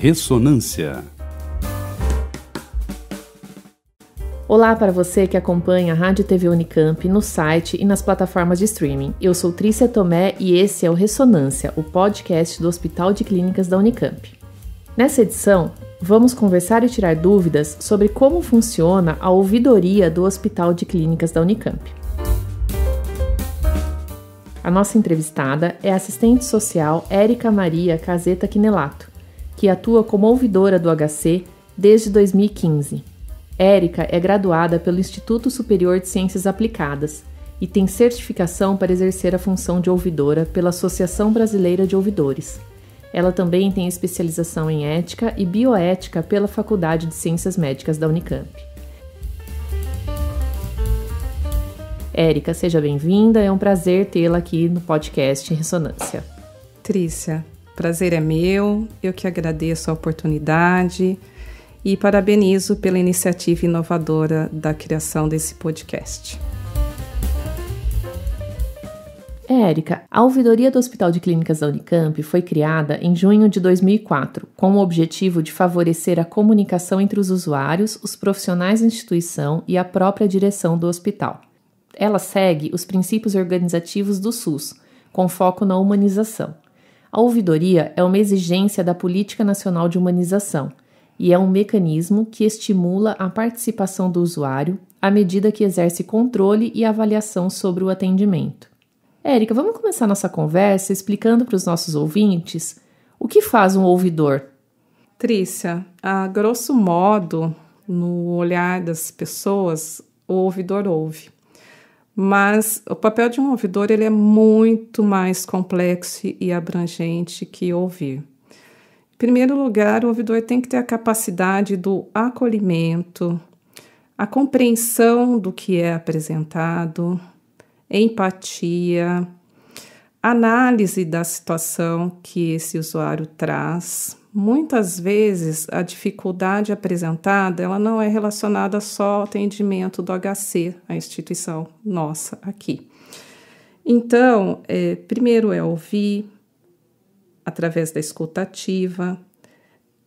Ressonância. Olá para você que acompanha a Rádio TV Unicamp no site e nas plataformas de streaming. Eu sou Trícia Tomé e esse é o Ressonância, o podcast do Hospital de Clínicas da Unicamp. Nessa edição, vamos conversar e tirar dúvidas sobre como funciona a ouvidoria do Hospital de Clínicas da Unicamp. A nossa entrevistada é a assistente social Érica Maria Caseta Quinelato que atua como ouvidora do HC desde 2015. Érica é graduada pelo Instituto Superior de Ciências Aplicadas e tem certificação para exercer a função de ouvidora pela Associação Brasileira de Ouvidores. Ela também tem especialização em ética e bioética pela Faculdade de Ciências Médicas da Unicamp. Érica, seja bem-vinda. É um prazer tê-la aqui no podcast Ressonância. Trícia, Prazer é meu, eu que agradeço a oportunidade e parabenizo pela iniciativa inovadora da criação desse podcast. É, Érica, a ouvidoria do Hospital de Clínicas da Unicamp foi criada em junho de 2004, com o objetivo de favorecer a comunicação entre os usuários, os profissionais da instituição e a própria direção do hospital. Ela segue os princípios organizativos do SUS, com foco na humanização. A ouvidoria é uma exigência da Política Nacional de Humanização e é um mecanismo que estimula a participação do usuário à medida que exerce controle e avaliação sobre o atendimento. Érica, vamos começar nossa conversa explicando para os nossos ouvintes o que faz um ouvidor. Trícia, a grosso modo, no olhar das pessoas, o ouvidor ouve. Mas o papel de um ouvidor ele é muito mais complexo e abrangente que ouvir. Em primeiro lugar, o ouvidor tem que ter a capacidade do acolhimento, a compreensão do que é apresentado, empatia, análise da situação que esse usuário traz, Muitas vezes a dificuldade apresentada ela não é relacionada só ao atendimento do HC, a instituição nossa aqui. Então, é, primeiro é ouvir através da escutativa,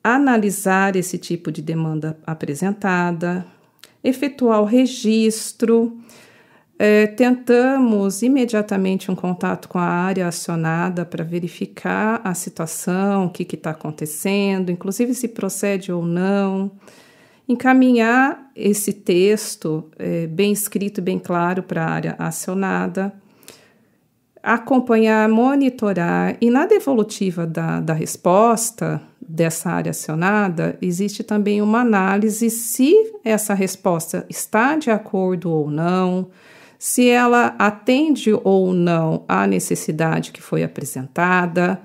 analisar esse tipo de demanda apresentada, efetuar o registro, é, tentamos imediatamente um contato com a área acionada para verificar a situação, o que está acontecendo, inclusive se procede ou não. Encaminhar esse texto é, bem escrito e bem claro para a área acionada, acompanhar, monitorar e na devolutiva da, da resposta dessa área acionada, existe também uma análise se essa resposta está de acordo ou não, se ela atende ou não à necessidade que foi apresentada,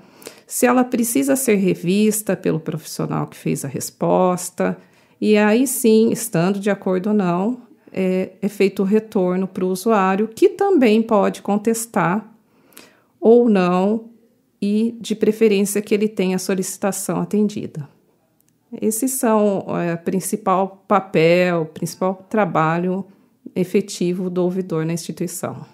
se ela precisa ser revista pelo profissional que fez a resposta, e aí sim, estando de acordo ou não, é, é feito o retorno para o usuário, que também pode contestar ou não, e de preferência que ele tenha a solicitação atendida. Esses são o é, principal papel, principal trabalho efetivo do ouvidor na instituição.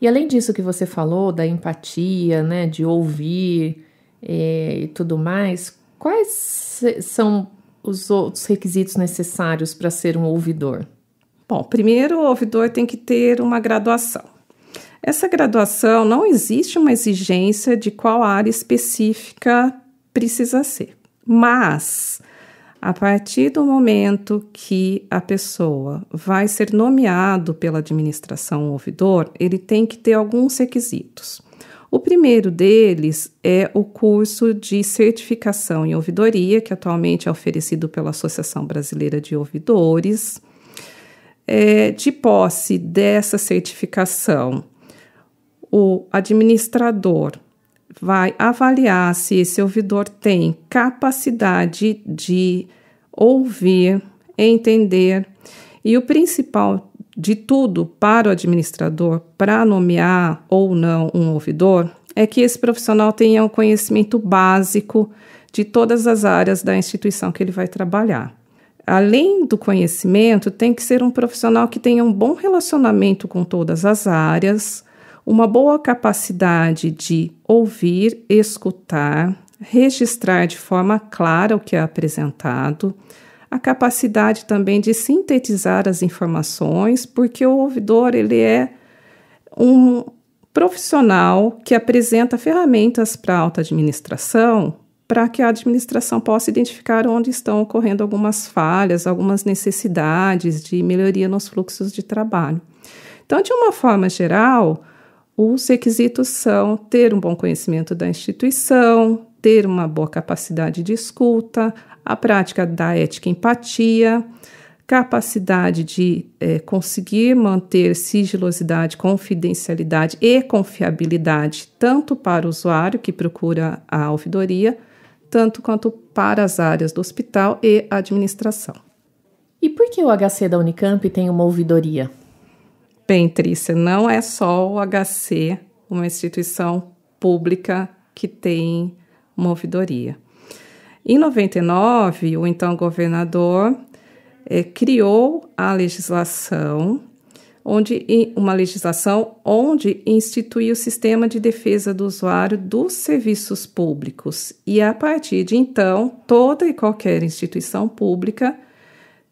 E além disso que você falou, da empatia, né, de ouvir é, e tudo mais, quais são os outros requisitos necessários para ser um ouvidor? Bom, primeiro o ouvidor tem que ter uma graduação. Essa graduação não existe uma exigência de qual área específica precisa ser, mas a partir do momento que a pessoa vai ser nomeado pela administração ouvidor, ele tem que ter alguns requisitos. O primeiro deles é o curso de certificação em ouvidoria, que atualmente é oferecido pela Associação Brasileira de Ouvidores. É, de posse dessa certificação, o administrador vai avaliar se esse ouvidor tem capacidade de ouvir, entender. E o principal de tudo para o administrador, para nomear ou não um ouvidor, é que esse profissional tenha um conhecimento básico de todas as áreas da instituição que ele vai trabalhar. Além do conhecimento, tem que ser um profissional que tenha um bom relacionamento com todas as áreas, uma boa capacidade de ouvir, escutar, registrar de forma clara o que é apresentado, a capacidade também de sintetizar as informações, porque o ouvidor ele é um profissional que apresenta ferramentas para a alta administração, para que a administração possa identificar onde estão ocorrendo algumas falhas, algumas necessidades de melhoria nos fluxos de trabalho. Então, de uma forma geral, os requisitos são ter um bom conhecimento da instituição, ter uma boa capacidade de escuta, a prática da ética e empatia, capacidade de é, conseguir manter sigilosidade, confidencialidade e confiabilidade, tanto para o usuário que procura a ouvidoria, tanto quanto para as áreas do hospital e administração. E por que o HC da Unicamp tem uma ouvidoria? Bem, Trícia, não é só o HC uma instituição pública que tem uma ouvidoria. Em 99, o então governador eh, criou a legislação, onde uma legislação onde institui o sistema de defesa do usuário dos serviços públicos. E a partir de então, toda e qualquer instituição pública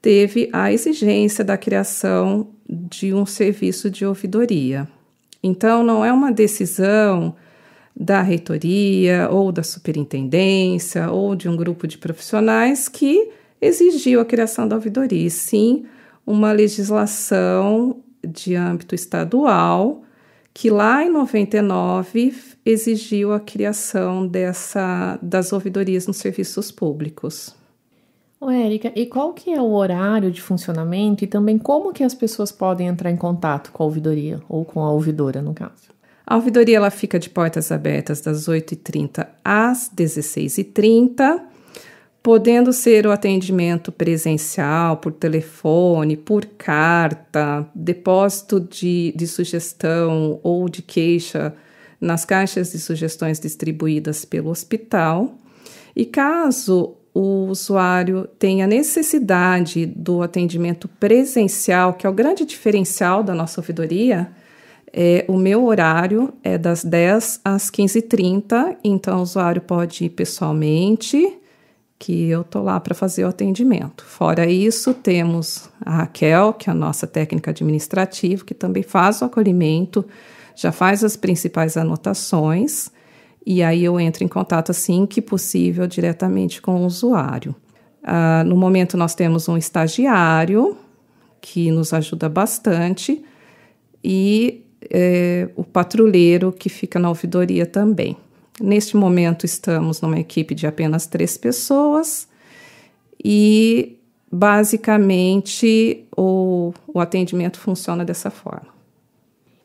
teve a exigência da criação de um serviço de ouvidoria. Então, não é uma decisão da reitoria ou da superintendência ou de um grupo de profissionais que exigiu a criação da ouvidoria, e sim uma legislação de âmbito estadual que lá em 99 exigiu a criação dessa das ouvidorias nos serviços públicos. Ô, Érica, e qual que é o horário de funcionamento e também como que as pessoas podem entrar em contato com a ouvidoria ou com a ouvidora, no caso? A ouvidoria ela fica de portas abertas das 8h30 às 16h30, podendo ser o atendimento presencial, por telefone, por carta, depósito de, de sugestão ou de queixa nas caixas de sugestões distribuídas pelo hospital. E caso o usuário tem a necessidade do atendimento presencial, que é o grande diferencial da nossa ouvidoria, é, o meu horário é das 10 às 15h30, então o usuário pode ir pessoalmente, que eu tô lá para fazer o atendimento. Fora isso, temos a Raquel, que é a nossa técnica administrativa, que também faz o acolhimento, já faz as principais anotações e aí eu entro em contato assim que possível diretamente com o usuário. Ah, no momento nós temos um estagiário que nos ajuda bastante e é, o patrulheiro que fica na ouvidoria também. Neste momento estamos numa equipe de apenas três pessoas e basicamente o, o atendimento funciona dessa forma.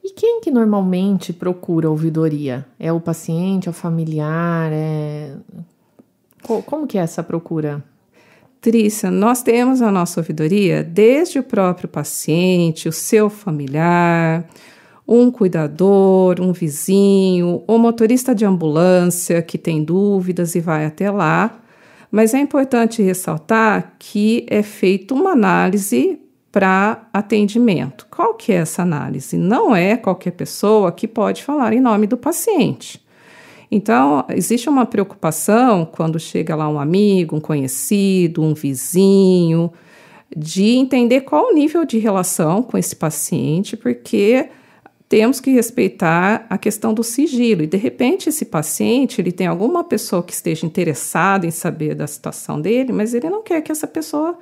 E quem que normalmente procura a ouvidoria? É o paciente, é o familiar? É... Como que é essa procura? Trícia, nós temos a nossa ouvidoria desde o próprio paciente, o seu familiar, um cuidador, um vizinho, o motorista de ambulância que tem dúvidas e vai até lá. Mas é importante ressaltar que é feita uma análise para atendimento. Qual que é essa análise? Não é qualquer pessoa que pode falar em nome do paciente. Então, existe uma preocupação quando chega lá um amigo, um conhecido, um vizinho, de entender qual o nível de relação com esse paciente, porque temos que respeitar a questão do sigilo. E de repente esse paciente, ele tem alguma pessoa que esteja interessada em saber da situação dele, mas ele não quer que essa pessoa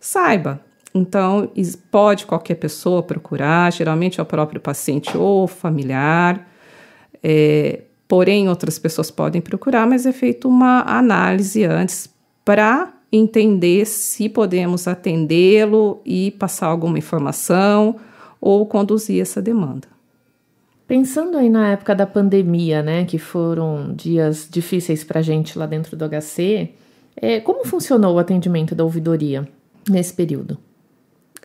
saiba. Então, pode qualquer pessoa procurar, geralmente é o próprio paciente ou familiar. É, porém, outras pessoas podem procurar, mas é feita uma análise antes para entender se podemos atendê-lo e passar alguma informação ou conduzir essa demanda. Pensando aí na época da pandemia, né, que foram dias difíceis para a gente lá dentro do HC, é, como funcionou o atendimento da ouvidoria nesse período?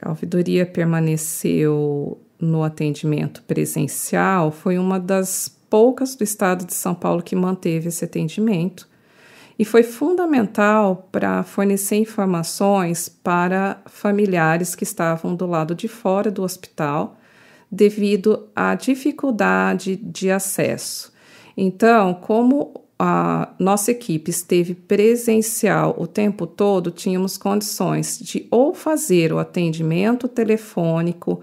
A ouvidoria permaneceu no atendimento presencial, foi uma das poucas do estado de São Paulo que manteve esse atendimento e foi fundamental para fornecer informações para familiares que estavam do lado de fora do hospital devido à dificuldade de acesso. Então, como a nossa equipe esteve presencial o tempo todo, tínhamos condições de ou fazer o atendimento telefônico,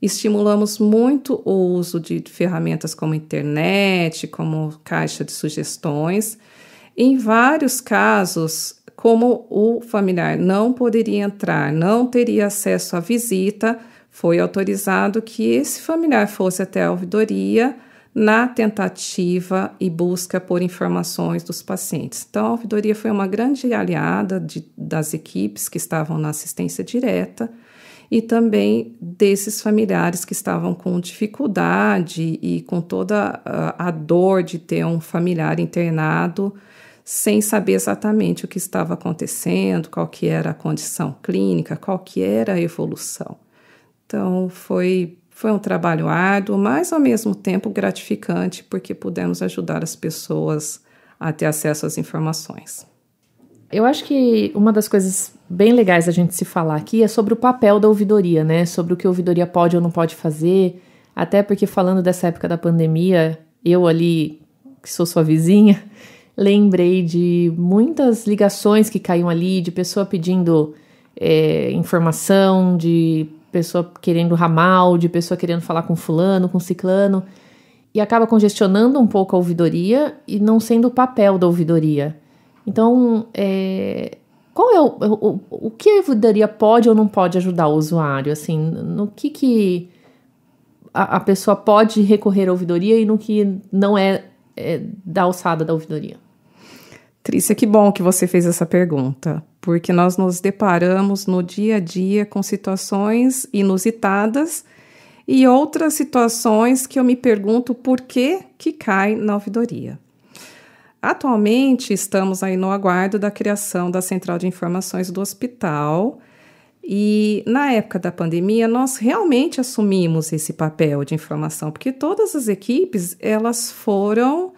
estimulamos muito o uso de ferramentas como internet, como caixa de sugestões. Em vários casos, como o familiar não poderia entrar, não teria acesso à visita, foi autorizado que esse familiar fosse até a ouvidoria na tentativa e busca por informações dos pacientes. Então, a ouvidoria foi uma grande aliada de, das equipes que estavam na assistência direta e também desses familiares que estavam com dificuldade e com toda a, a dor de ter um familiar internado sem saber exatamente o que estava acontecendo, qual que era a condição clínica, qual que era a evolução. Então, foi foi um trabalho árduo, mas ao mesmo tempo gratificante, porque pudemos ajudar as pessoas a ter acesso às informações. Eu acho que uma das coisas bem legais da gente se falar aqui é sobre o papel da ouvidoria, né? Sobre o que a ouvidoria pode ou não pode fazer. Até porque, falando dessa época da pandemia, eu ali, que sou sua vizinha, lembrei de muitas ligações que caíam ali, de pessoa pedindo é, informação, de pessoa querendo ramal, de pessoa querendo falar com fulano, com ciclano, e acaba congestionando um pouco a ouvidoria e não sendo o papel da ouvidoria. Então, é, qual é o, o, o que a ouvidoria pode ou não pode ajudar o usuário? Assim, no que, que a, a pessoa pode recorrer à ouvidoria e no que não é, é da alçada da ouvidoria? Trícia, que bom que você fez essa pergunta, porque nós nos deparamos no dia a dia com situações inusitadas e outras situações que eu me pergunto por que que cai na ouvidoria. Atualmente estamos aí no aguardo da criação da central de informações do hospital e na época da pandemia nós realmente assumimos esse papel de informação porque todas as equipes elas foram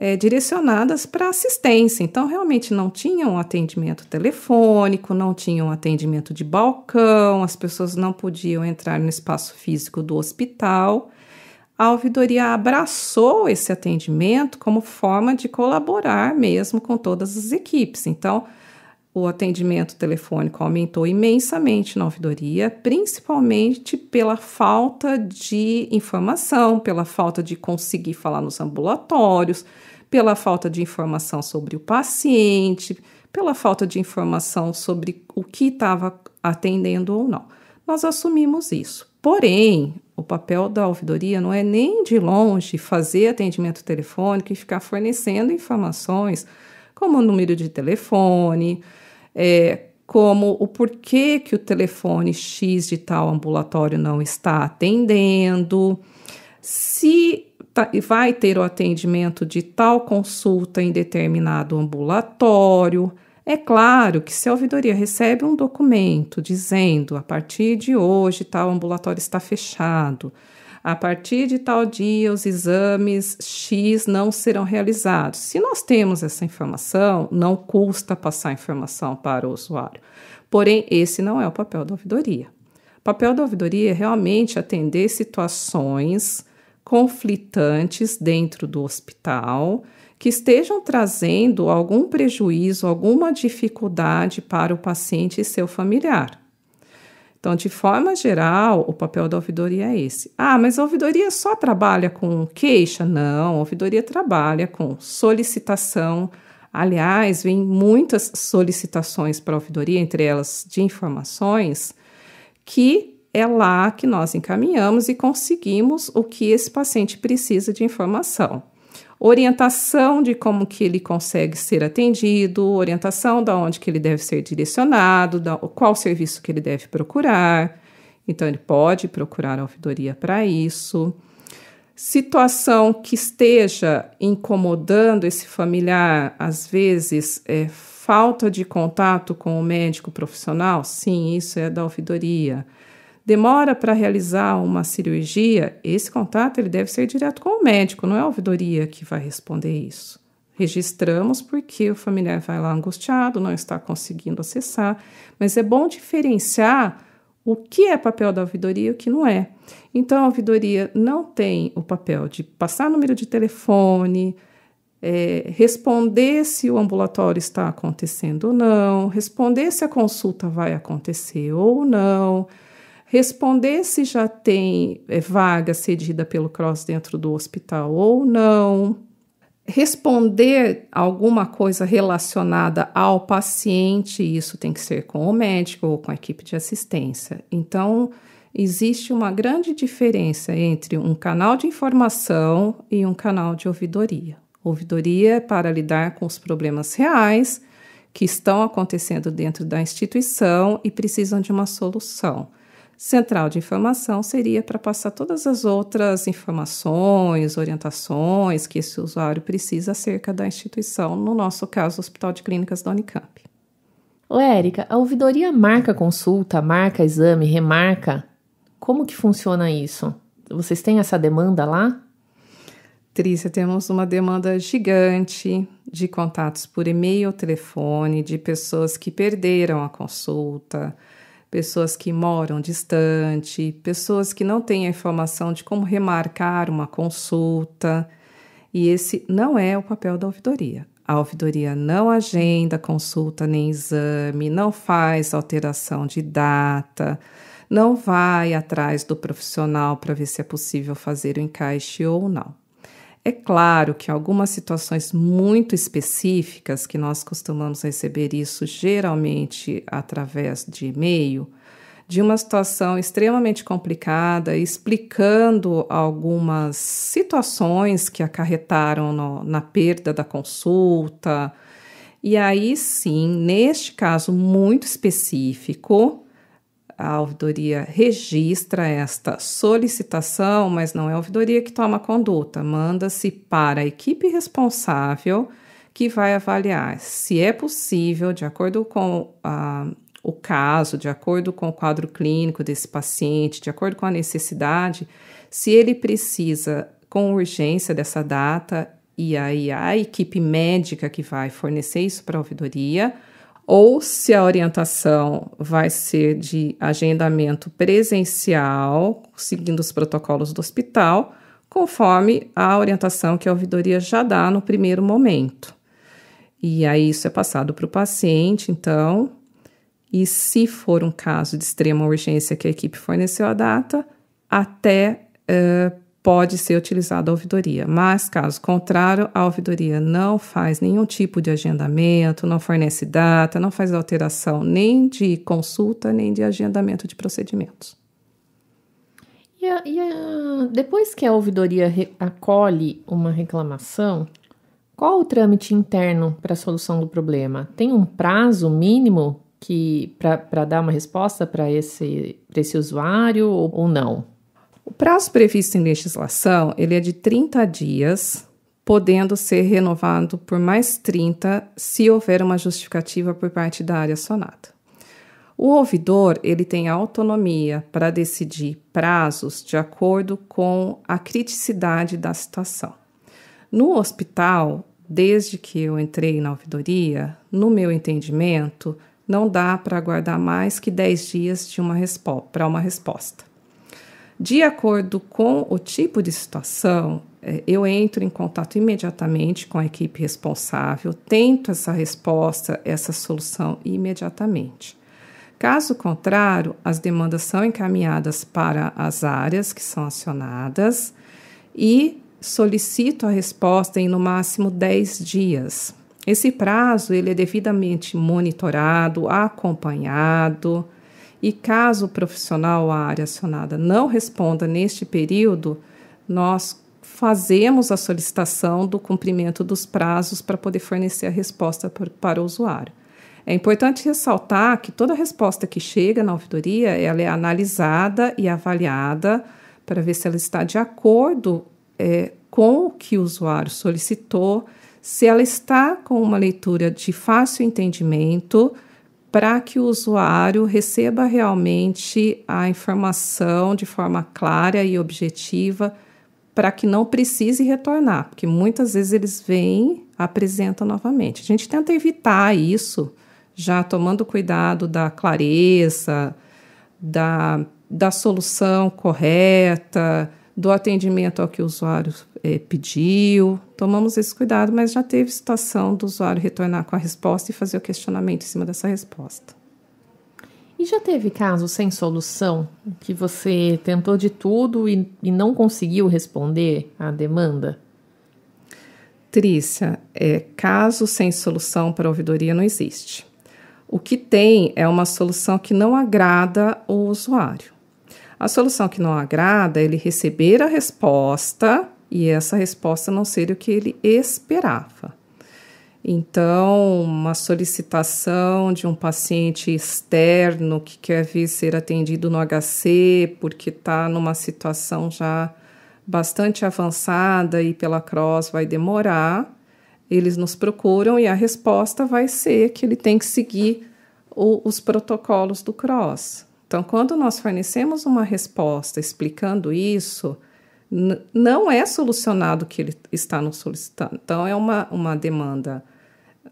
é, direcionadas para assistência. Então, realmente não tinham atendimento telefônico, não tinham atendimento de balcão, as pessoas não podiam entrar no espaço físico do hospital. A ouvidoria abraçou esse atendimento como forma de colaborar mesmo com todas as equipes. Então, o atendimento telefônico aumentou imensamente na ouvidoria, principalmente pela falta de informação, pela falta de conseguir falar nos ambulatórios, pela falta de informação sobre o paciente, pela falta de informação sobre o que estava atendendo ou não. Nós assumimos isso. Porém, o papel da ouvidoria não é nem de longe fazer atendimento telefônico e ficar fornecendo informações como o número de telefone, é, como o porquê que o telefone X de tal ambulatório não está atendendo, se vai ter o atendimento de tal consulta em determinado ambulatório. É claro que se a ouvidoria recebe um documento dizendo a partir de hoje tal ambulatório está fechado, a partir de tal dia os exames X não serão realizados. Se nós temos essa informação, não custa passar a informação para o usuário. Porém, esse não é o papel da ouvidoria. O papel da ouvidoria é realmente atender situações conflitantes dentro do hospital que estejam trazendo algum prejuízo, alguma dificuldade para o paciente e seu familiar. Então, de forma geral, o papel da ouvidoria é esse. Ah, mas a ouvidoria só trabalha com queixa? Não, a ouvidoria trabalha com solicitação. Aliás, vem muitas solicitações para a ouvidoria, entre elas de informações, que é lá que nós encaminhamos e conseguimos o que esse paciente precisa de informação. Orientação de como que ele consegue ser atendido, orientação da onde que ele deve ser direcionado, da, qual serviço que ele deve procurar. Então ele pode procurar a ouvidoria para isso. Situação que esteja incomodando esse familiar, às vezes é falta de contato com o médico profissional, sim, isso é da ouvidoria demora para realizar uma cirurgia, esse contato ele deve ser direto com o médico, não é a ouvidoria que vai responder isso. Registramos porque o familiar vai lá angustiado, não está conseguindo acessar, mas é bom diferenciar o que é papel da ouvidoria e o que não é. Então, a ouvidoria não tem o papel de passar número de telefone, é, responder se o ambulatório está acontecendo ou não, responder se a consulta vai acontecer ou não, responder se já tem é, vaga cedida pelo CROSS dentro do hospital ou não, responder alguma coisa relacionada ao paciente, isso tem que ser com o médico ou com a equipe de assistência. Então, existe uma grande diferença entre um canal de informação e um canal de ouvidoria. Ouvidoria é para lidar com os problemas reais que estão acontecendo dentro da instituição e precisam de uma solução central de informação seria para passar todas as outras informações, orientações que esse usuário precisa acerca da instituição, no nosso caso, Hospital de Clínicas da Unicamp. Ô, Érica, a ouvidoria marca consulta, marca exame, remarca. Como que funciona isso? Vocês têm essa demanda lá? Trícia, temos uma demanda gigante de contatos por e-mail, telefone, de pessoas que perderam a consulta, pessoas que moram distante, pessoas que não têm a informação de como remarcar uma consulta. E esse não é o papel da ouvidoria. A ouvidoria não agenda consulta nem exame, não faz alteração de data, não vai atrás do profissional para ver se é possível fazer o encaixe ou não. É claro que algumas situações muito específicas, que nós costumamos receber isso geralmente através de e-mail, de uma situação extremamente complicada, explicando algumas situações que acarretaram no, na perda da consulta. E aí sim, neste caso muito específico, a ouvidoria registra esta solicitação, mas não é a ouvidoria que toma conduta, manda-se para a equipe responsável que vai avaliar se é possível, de acordo com a, ah, o caso, de acordo com o quadro clínico desse paciente, de acordo com a necessidade, se ele precisa com urgência dessa data, e aí a equipe médica que vai fornecer isso para a ouvidoria ou se a orientação vai ser de agendamento presencial, seguindo os protocolos do hospital, conforme a orientação que a ouvidoria já dá no primeiro momento. E aí isso é passado para o paciente, então, e se for um caso de extrema urgência que a equipe forneceu a data, até uh, pode ser utilizada a ouvidoria, mas caso contrário, a ouvidoria não faz nenhum tipo de agendamento, não fornece data, não faz alteração nem de consulta, nem de agendamento de procedimentos. E, a, e a, depois que a ouvidoria re, acolhe uma reclamação, qual o trâmite interno para a solução do problema? Tem um prazo mínimo que para dar uma resposta para esse, esse usuário ou, ou não? O prazo previsto em legislação, ele é de 30 dias, podendo ser renovado por mais 30 se houver uma justificativa por parte da área sonada. O ouvidor, ele tem autonomia para decidir prazos de acordo com a criticidade da situação. No hospital, desde que eu entrei na ouvidoria, no meu entendimento, não dá para aguardar mais que 10 dias de uma para uma resposta. De acordo com o tipo de situação, é, eu entro em contato imediatamente com a equipe responsável, tento essa resposta, essa solução imediatamente. Caso contrário, as demandas são encaminhadas para as áreas que são acionadas e solicito a resposta em no máximo 10 dias. Esse prazo ele é devidamente monitorado, acompanhado, e caso o profissional à área acionada não responda neste período, nós fazemos a solicitação do cumprimento dos prazos para poder fornecer a resposta por, para o usuário. É importante ressaltar que toda resposta que chega na ouvidoria, ela é analisada e avaliada para ver se ela está de acordo é, com o que o usuário solicitou, se ela está com uma leitura de fácil entendimento, para que o usuário receba realmente a informação de forma clara e objetiva, para que não precise retornar, porque muitas vezes eles vêm, apresentam novamente. A gente tenta evitar isso, já tomando cuidado da clareza, da, da solução correta, do atendimento ao que o usuário é, pediu. Tomamos esse cuidado, mas já teve situação do usuário retornar com a resposta e fazer o questionamento em cima dessa resposta. E já teve caso sem solução que você tentou de tudo e, e não conseguiu responder à demanda? Trícia, é, caso sem solução para a ouvidoria não existe. O que tem é uma solução que não agrada o usuário. A solução que não agrada é ele receber a resposta e essa resposta não ser o que ele esperava. Então, uma solicitação de um paciente externo que quer vir ser atendido no HC porque está numa situação já bastante avançada e pela cross vai demorar, eles nos procuram e a resposta vai ser que ele tem que seguir o, os protocolos do cross. Então, quando nós fornecemos uma resposta explicando isso, não é solucionado o que ele está nos solicitando. Então, é uma, uma demanda.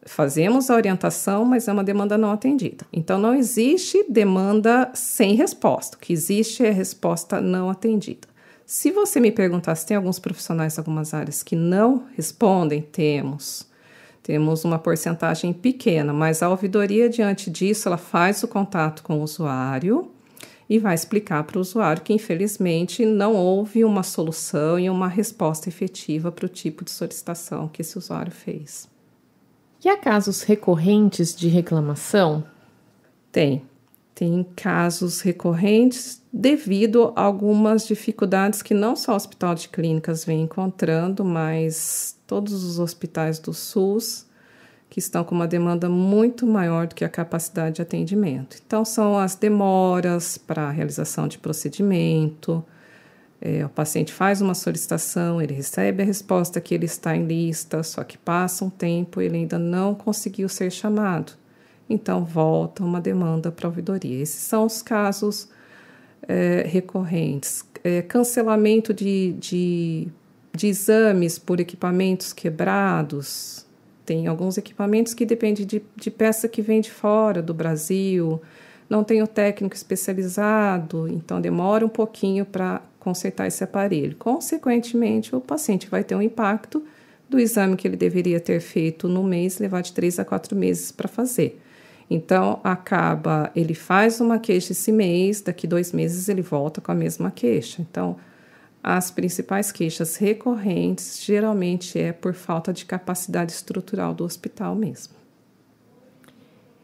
Fazemos a orientação, mas é uma demanda não atendida. Então, não existe demanda sem resposta. O que existe é resposta não atendida. Se você me perguntar se tem alguns profissionais, algumas áreas que não respondem, temos. Temos uma porcentagem pequena, mas a ouvidoria, diante disso, ela faz o contato com o usuário e vai explicar para o usuário que, infelizmente, não houve uma solução e uma resposta efetiva para o tipo de solicitação que esse usuário fez. E há casos recorrentes de reclamação? Tem. Tem casos recorrentes devido a algumas dificuldades que não só o Hospital de Clínicas vem encontrando, mas todos os hospitais do SUS, que estão com uma demanda muito maior do que a capacidade de atendimento. Então, são as demoras para a realização de procedimento. É, o paciente faz uma solicitação, ele recebe a resposta que ele está em lista, só que passa um tempo e ele ainda não conseguiu ser chamado. Então, volta uma demanda para a ouvidoria. Esses são os casos é, recorrentes. É, cancelamento de, de de exames por equipamentos quebrados. Tem alguns equipamentos que dependem de, de peça que vem de fora do Brasil, não tem o técnico especializado, então demora um pouquinho para consertar esse aparelho. Consequentemente, o paciente vai ter um impacto do exame que ele deveria ter feito no mês, levar de três a quatro meses para fazer. Então, acaba, ele faz uma queixa esse mês, daqui dois meses ele volta com a mesma queixa. Então, as principais queixas recorrentes geralmente é por falta de capacidade estrutural do hospital mesmo.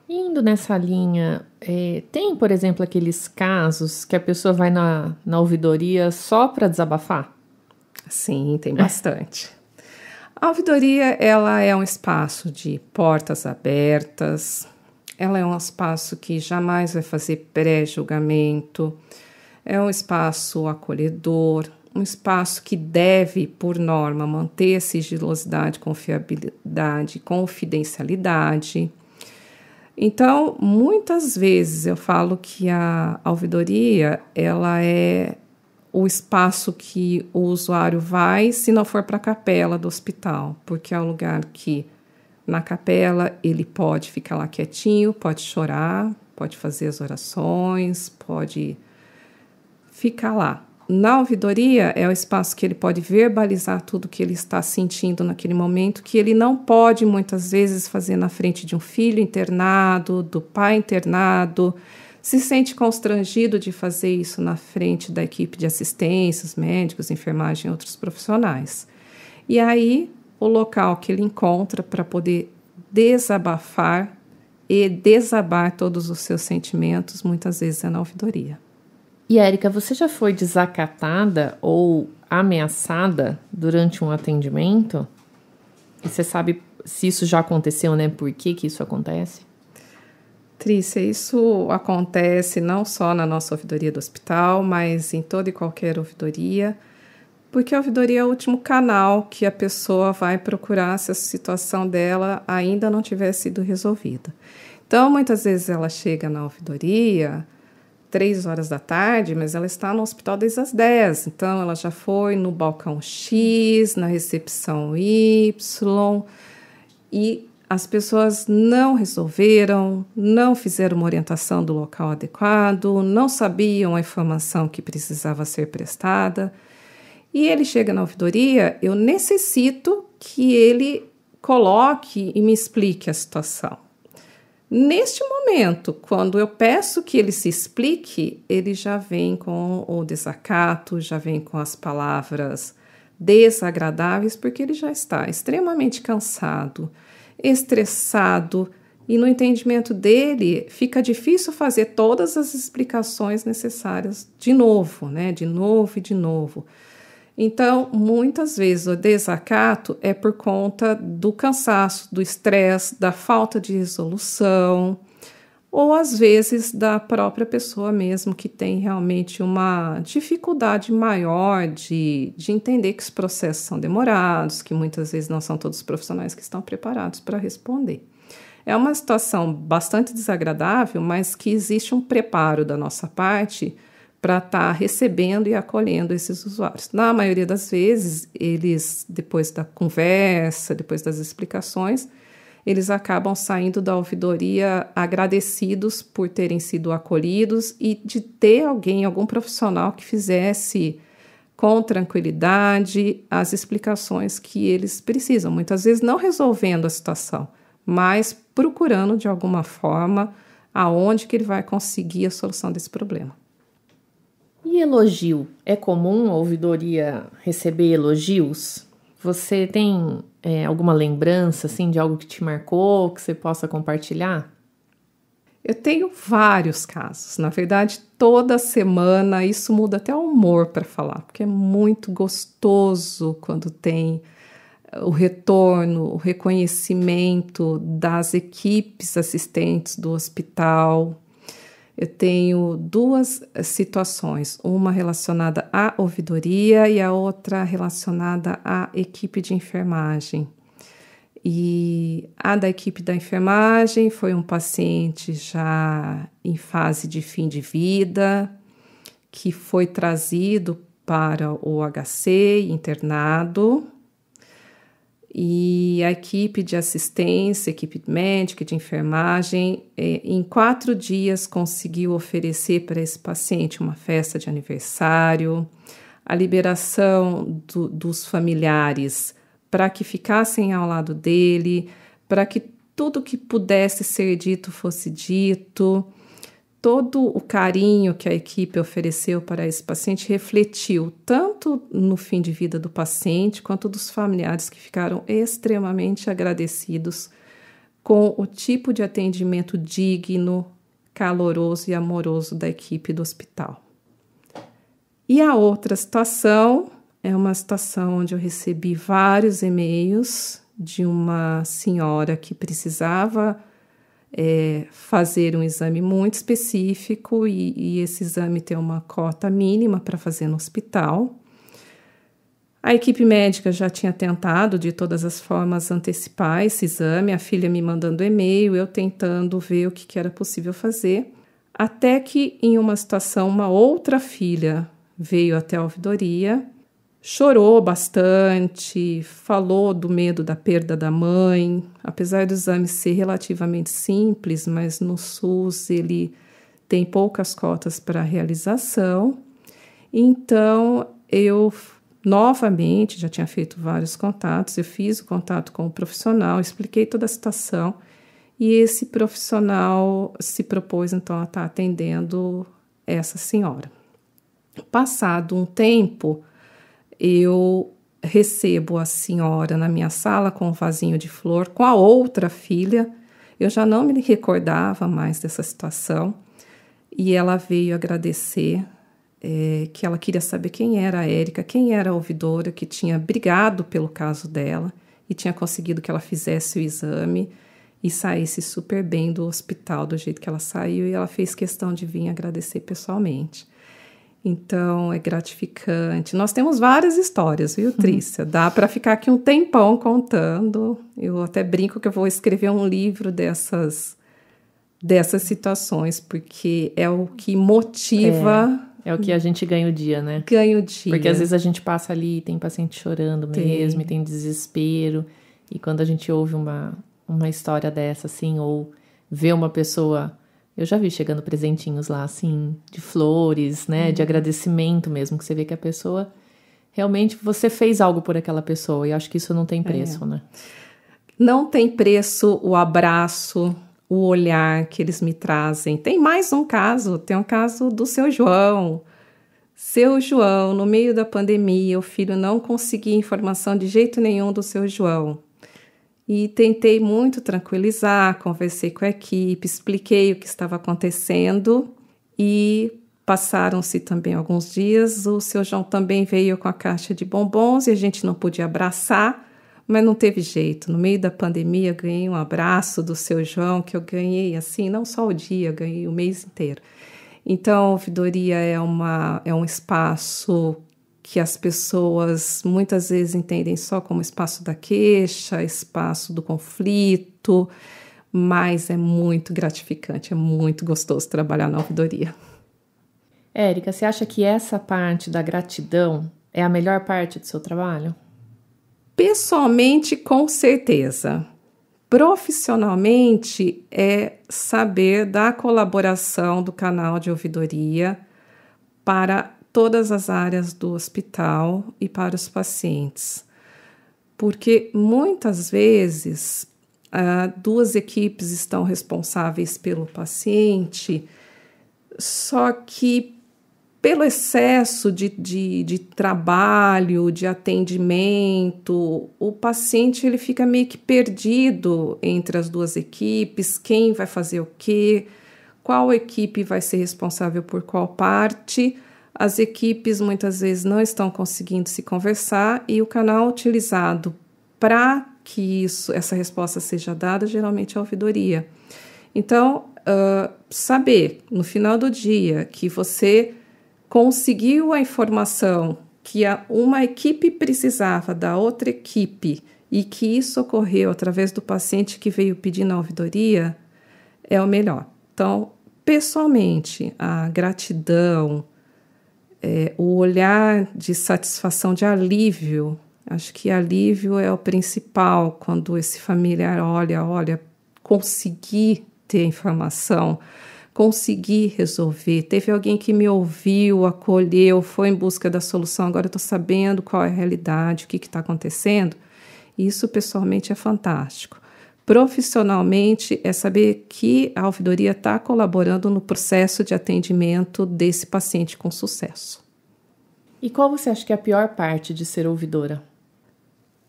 Indo nessa linha, é, tem, por exemplo, aqueles casos que a pessoa vai na, na ouvidoria só para desabafar? Sim, tem bastante. a ouvidoria ela é um espaço de portas abertas, ela é um espaço que jamais vai fazer pré-julgamento, é um espaço acolhedor, um espaço que deve, por norma, manter sigilosidade, confiabilidade, confidencialidade. Então, muitas vezes eu falo que a ouvidoria ela é o espaço que o usuário vai se não for para a capela do hospital, porque é um lugar que na capela ele pode ficar lá quietinho, pode chorar, pode fazer as orações, pode ficar lá. Na ouvidoria é o espaço que ele pode verbalizar tudo que ele está sentindo naquele momento, que ele não pode muitas vezes fazer na frente de um filho internado, do pai internado. Se sente constrangido de fazer isso na frente da equipe de assistências, médicos, enfermagem e outros profissionais. E aí, o local que ele encontra para poder desabafar e desabar todos os seus sentimentos, muitas vezes é na ouvidoria. E Érica, você já foi desacatada ou ameaçada durante um atendimento? E você sabe se isso já aconteceu, né? Por que, que isso acontece? Trícia, isso acontece não só na nossa ouvidoria do hospital, mas em toda e qualquer ouvidoria, porque a ouvidoria é o último canal que a pessoa vai procurar se a situação dela ainda não tiver sido resolvida. Então, muitas vezes ela chega na ouvidoria três horas da tarde, mas ela está no hospital desde as 10. Então, ela já foi no balcão X, na recepção Y, e as pessoas não resolveram, não fizeram uma orientação do local adequado, não sabiam a informação que precisava ser prestada. E ele chega na ouvidoria, eu necessito que ele coloque e me explique a situação. Neste momento, quando eu peço que ele se explique, ele já vem com o desacato, já vem com as palavras desagradáveis, porque ele já está extremamente cansado, estressado, e no entendimento dele fica difícil fazer todas as explicações necessárias de novo, né? De novo e de novo. Então, muitas vezes o desacato é por conta do cansaço, do estresse, da falta de resolução, ou às vezes da própria pessoa mesmo que tem realmente uma dificuldade maior de, de entender que os processos são demorados, que muitas vezes não são todos os profissionais que estão preparados para responder. É uma situação bastante desagradável, mas que existe um preparo da nossa parte para estar tá recebendo e acolhendo esses usuários. Na maioria das vezes, eles, depois da conversa, depois das explicações, eles acabam saindo da ouvidoria agradecidos por terem sido acolhidos e de ter alguém, algum profissional que fizesse com tranquilidade as explicações que eles precisam, muitas vezes não resolvendo a situação, mas procurando de alguma forma aonde que ele vai conseguir a solução desse problema. E elogio? É comum a ouvidoria receber elogios? Você tem é, alguma lembrança assim de algo que te marcou, que você possa compartilhar? Eu tenho vários casos. Na verdade, toda semana isso muda até o humor para falar, porque é muito gostoso quando tem eh, o retorno, o reconhecimento das equipes assistentes do hospital, eu tenho duas eh, situações, uma relacionada à ouvidoria e a outra relacionada à equipe de enfermagem. E a da equipe da enfermagem foi um paciente já em fase de fim de vida, que foi trazido para o HC internado e a equipe de assistência, equipe médica e de enfermagem, é, em quatro dias conseguiu oferecer para esse paciente uma festa de aniversário, a liberação do, dos familiares para que ficassem ao lado dele, para que tudo que pudesse ser dito fosse dito todo o carinho que a equipe ofereceu para esse paciente refletiu tanto no fim de vida do paciente quanto dos familiares que ficaram extremamente agradecidos com o tipo de atendimento digno, caloroso e amoroso da equipe do hospital. E a outra situação é uma situação onde eu recebi vários e-mails de uma senhora que precisava é, fazer um exame muito específico e, e esse exame tem uma cota mínima para fazer no hospital. A equipe médica já tinha tentado de todas as formas antecipar esse exame, a filha me mandando e-mail, eu tentando ver o que, que era possível fazer, até que em uma situação uma outra filha veio até a ouvidoria chorou bastante, falou do medo da perda da mãe, apesar do exame ser relativamente simples, mas no SUS ele tem poucas cotas para realização. Então eu novamente já tinha feito vários contatos, eu fiz o contato com o profissional, expliquei toda a situação e esse profissional se propôs então a estar tá atendendo essa senhora. Passado um tempo, eu recebo a senhora na minha sala com um vasinho de flor, com a outra filha. Eu já não me recordava mais dessa situação. E ela veio agradecer é, que ela queria saber quem era a Érica, quem era a ouvidora que tinha brigado pelo caso dela e tinha conseguido que ela fizesse o exame e saísse super bem do hospital do jeito que ela saiu. E ela fez questão de vir agradecer pessoalmente. Então é gratificante. Nós temos várias histórias, viu, uhum. Trícia? Dá para ficar aqui um tempão contando. Eu até brinco que eu vou escrever um livro dessas dessas situações, porque é o que motiva. É, é o que a gente ganha o dia, né? Ganha o dia. Porque às vezes a gente passa ali e tem paciente chorando tem. mesmo, e tem desespero. E quando a gente ouve uma, uma história dessa, assim, ou vê uma pessoa eu já vi chegando presentinhos lá, assim, de flores, né? Uhum. De agradecimento mesmo, que você vê que a pessoa realmente você fez algo por aquela pessoa. E acho que isso não tem é. preço, é. né? Não tem preço o abraço, o olhar que eles me trazem. Tem mais um caso, tem um caso do seu João. Seu João, no meio da pandemia, o filho não conseguia informação de jeito nenhum do seu João e tentei muito tranquilizar, conversei com a equipe, expliquei o que estava acontecendo e passaram-se também alguns dias. O seu João também veio com a caixa de bombons e a gente não podia abraçar, mas não teve jeito. No meio da pandemia, eu ganhei um abraço do seu João que eu ganhei assim, não só o dia, eu ganhei o mês inteiro. Então, a ouvidoria é, uma, é um espaço que as pessoas muitas vezes entendem só como espaço da queixa, espaço do conflito, mas é muito gratificante, é muito gostoso trabalhar na ouvidoria. Érica, você acha que essa parte da gratidão é a melhor parte do seu trabalho? Pessoalmente, com certeza. Profissionalmente, é saber da colaboração do canal de ouvidoria para todas as áreas do hospital e para os pacientes, porque muitas vezes ah, duas equipes estão responsáveis pelo paciente, só que pelo excesso de, de, de, trabalho, de atendimento, o paciente ele fica meio que perdido entre as duas equipes, quem vai fazer o quê, qual equipe vai ser responsável por qual parte, as equipes muitas vezes não estão conseguindo se conversar e o canal é utilizado para que isso, essa resposta seja dada geralmente é a ouvidoria. Então, uh, saber no final do dia que você conseguiu a informação que a, uma equipe precisava da outra equipe e que isso ocorreu através do paciente que veio pedindo a ouvidoria é o melhor. Então, pessoalmente, a gratidão, é, o olhar de satisfação, de alívio. Acho que alívio é o principal quando esse familiar olha, olha, consegui ter informação, consegui resolver. Teve alguém que me ouviu, acolheu, foi em busca da solução. Agora eu estou sabendo qual é a realidade, o que está acontecendo. Isso pessoalmente é fantástico. Profissionalmente, é saber que a ouvidoria está colaborando no processo de atendimento desse paciente com sucesso. E qual você acha que é a pior parte de ser ouvidora?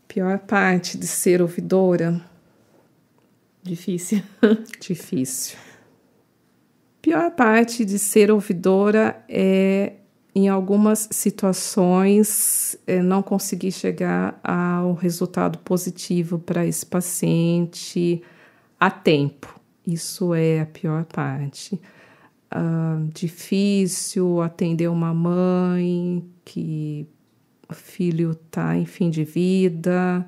Pior parte de ser ouvidora? Difícil. Difícil. Pior parte de ser ouvidora é em algumas situações eh, não consegui chegar ao resultado positivo para esse paciente a tempo. Isso é a pior parte. Uh, difícil atender uma mãe que o filho está em fim de vida,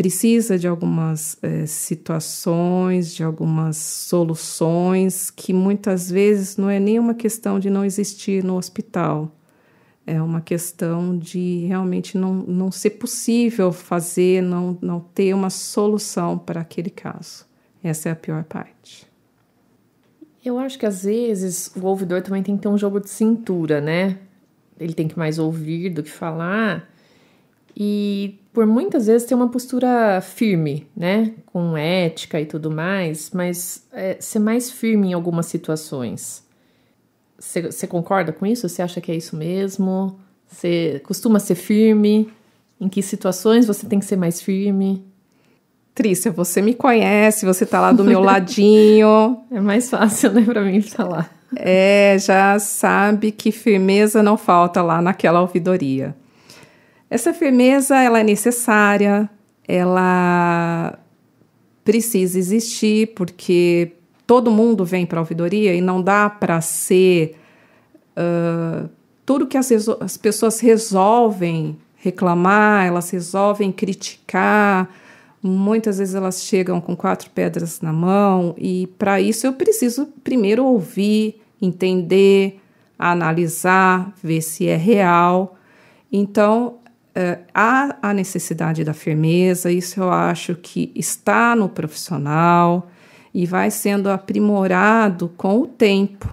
precisa de algumas é, situações, de algumas soluções que muitas vezes não é nenhuma questão de não existir no hospital. É uma questão de realmente não, não ser possível fazer, não, não ter uma solução para aquele caso. Essa é a pior parte. Eu acho que às vezes o ouvidor também tem que ter um jogo de cintura, né? Ele tem que mais ouvir do que falar e por muitas vezes ter uma postura firme, né? Com ética e tudo mais, mas é, ser mais firme em algumas situações. Você concorda com isso? Você acha que é isso mesmo? Você costuma ser firme? Em que situações você tem que ser mais firme? Trícia, você me conhece, você tá lá do meu ladinho. É mais fácil, né, pra mim falar. Tá é, já sabe que firmeza não falta lá naquela ouvidoria. Essa firmeza ela é necessária, ela precisa existir porque todo mundo vem para a ouvidoria e não dá para ser uh, tudo que as, as pessoas resolvem reclamar, elas resolvem criticar. Muitas vezes elas chegam com quatro pedras na mão, e para isso eu preciso primeiro ouvir, entender, analisar, ver se é real. Então, Uh, há a necessidade da firmeza, isso eu acho que está no profissional e vai sendo aprimorado com o tempo,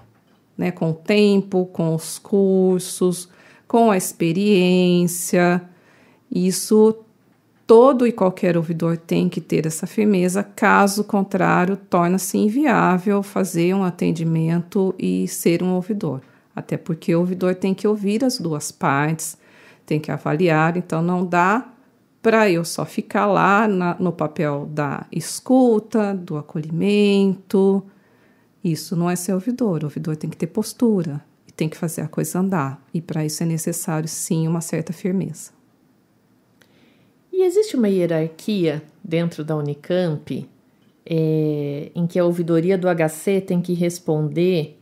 né? Com o tempo, com os cursos, com a experiência. Isso todo e qualquer ouvidor tem que ter essa firmeza, caso contrário, torna-se inviável fazer um atendimento e ser um ouvidor. Até porque o ouvidor tem que ouvir as duas partes tem que avaliar, então não dá para eu só ficar lá na, no papel da escuta, do acolhimento. Isso não é ser ouvidor. O ouvidor tem que ter postura e tem que fazer a coisa andar. E para isso é necessário, sim, uma certa firmeza. E existe uma hierarquia dentro da Unicamp é, em que a ouvidoria do HC tem que responder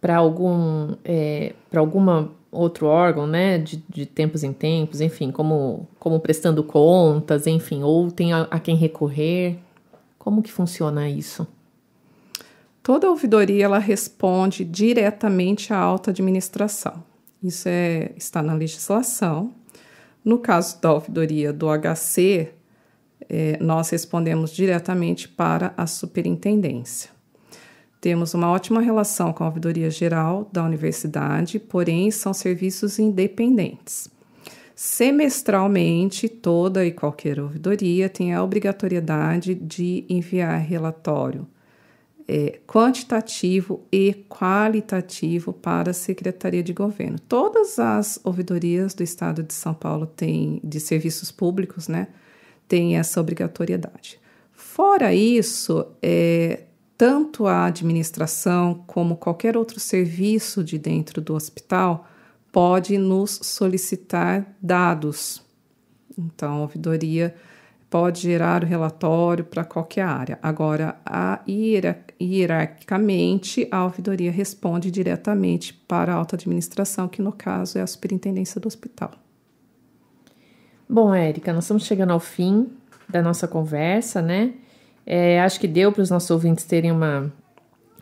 para algum, é, alguma outro órgão, né, de, de tempos em tempos, enfim, como, como prestando contas, enfim, ou tem a, a quem recorrer? Como que funciona isso? Toda ouvidoria ela responde diretamente à alta administração. Isso é, está na legislação. No caso da ouvidoria do HC, é, eh, nós respondemos diretamente para a superintendência. Temos uma ótima relação com a Ouvidoria Geral da Universidade, porém são serviços independentes. Semestralmente, toda e qualquer ouvidoria tem a obrigatoriedade de enviar relatório é, quantitativo e qualitativo para a Secretaria de Governo. Todas as ouvidorias do Estado de São Paulo têm, de serviços públicos, né, têm essa obrigatoriedade. Fora isso, é, tanto a administração como qualquer outro serviço de dentro do hospital pode nos solicitar dados. Então, a ouvidoria pode gerar o relatório para qualquer área. Agora, a hierarquicamente, a ouvidoria responde diretamente para a alta administração, que no caso é a superintendência do hospital. Bom, Érica, nós estamos chegando ao fim da nossa conversa, né? É, acho que deu para os nossos ouvintes terem uma,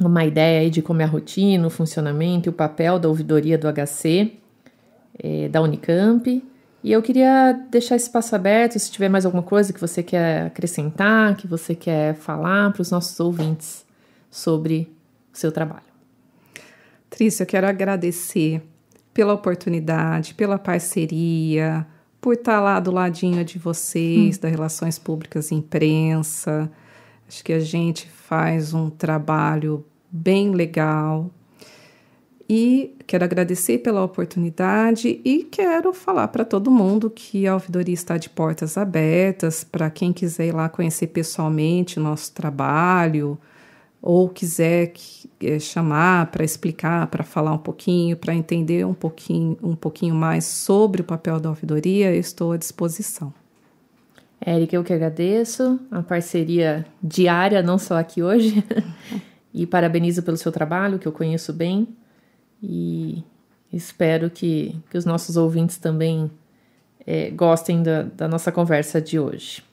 uma ideia aí de como é a rotina, o funcionamento e o papel da ouvidoria do HC, é, da Unicamp. E eu queria deixar esse espaço aberto se tiver mais alguma coisa que você quer acrescentar, que você quer falar para os nossos ouvintes sobre o seu trabalho. Tris, eu quero agradecer pela oportunidade, pela parceria, por estar lá do ladinho de vocês, hum. das Relações Públicas e Imprensa. Acho que a gente faz um trabalho bem legal. E quero agradecer pela oportunidade e quero falar para todo mundo que a ouvidoria está de portas abertas para quem quiser ir lá conhecer pessoalmente o nosso trabalho ou quiser é, chamar para explicar, para falar um pouquinho, para entender um pouquinho, um pouquinho mais sobre o papel da ouvidoria, estou à disposição. Érica, eu que agradeço a parceria diária, não só aqui hoje. e parabenizo pelo seu trabalho, que eu conheço bem. E espero que, que os nossos ouvintes também é, gostem da, da nossa conversa de hoje.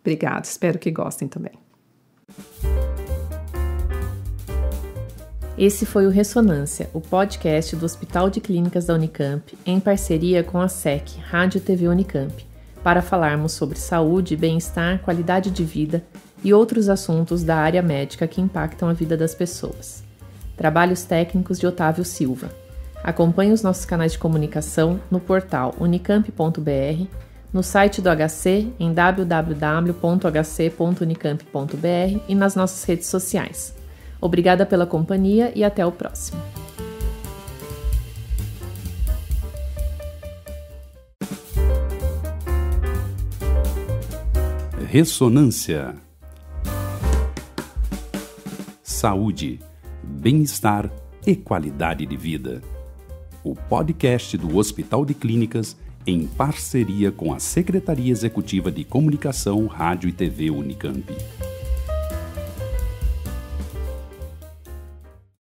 Obrigado, espero que gostem também. Esse foi o Ressonância, o podcast do Hospital de Clínicas da Unicamp, em parceria com a SEC, Rádio TV Unicamp para falarmos sobre saúde, bem-estar, qualidade de vida e outros assuntos da área médica que impactam a vida das pessoas. Trabalhos técnicos de Otávio Silva. Acompanhe os nossos canais de comunicação no portal unicamp.br, no site do HC em www.hc.unicamp.br e nas nossas redes sociais. Obrigada pela companhia e até o próximo. Ressonância. Saúde, bem-estar e qualidade de vida. O podcast do Hospital de Clínicas em parceria com a Secretaria Executiva de Comunicação, Rádio e TV Unicamp.